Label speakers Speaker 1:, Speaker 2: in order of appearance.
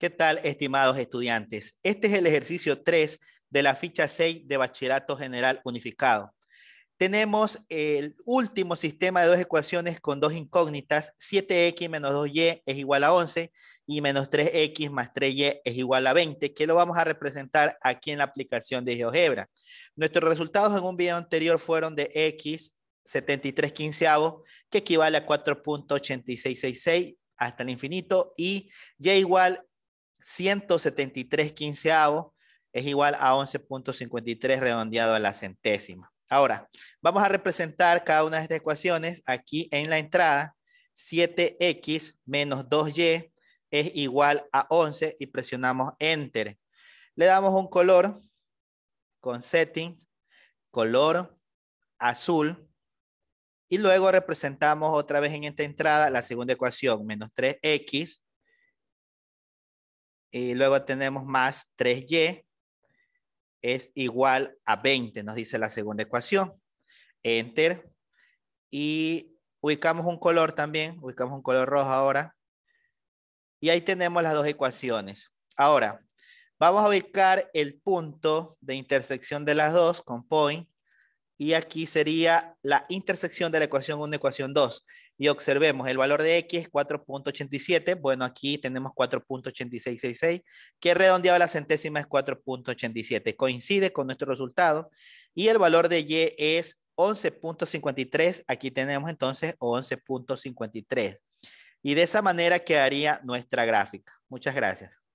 Speaker 1: ¿Qué tal, estimados estudiantes? Este es el ejercicio 3 de la ficha 6 de Bachillerato General Unificado. Tenemos el último sistema de dos ecuaciones con dos incógnitas. 7x menos 2y es igual a 11 y menos 3x más 3y es igual a 20, que lo vamos a representar aquí en la aplicación de GeoGebra. Nuestros resultados en un video anterior fueron de x 73 quinceavos, que equivale a 4.8666 hasta el infinito, y y igual 173 quinceavos es igual a 11.53 redondeado a la centésima. Ahora, vamos a representar cada una de estas ecuaciones aquí en la entrada. 7x menos 2y es igual a 11 y presionamos Enter. Le damos un color con settings, color azul y luego representamos otra vez en esta entrada la segunda ecuación, menos 3x y luego tenemos más 3y es igual a 20, nos dice la segunda ecuación. Enter. Y ubicamos un color también, ubicamos un color rojo ahora. Y ahí tenemos las dos ecuaciones. Ahora, vamos a ubicar el punto de intersección de las dos con point y aquí sería la intersección de la ecuación 1 y ecuación 2. Y observemos, el valor de x es 4.87, bueno, aquí tenemos 4.8666, que redondeado a la centésima es 4.87, coincide con nuestro resultado. Y el valor de y es 11.53, aquí tenemos entonces 11.53. Y de esa manera quedaría nuestra gráfica. Muchas gracias.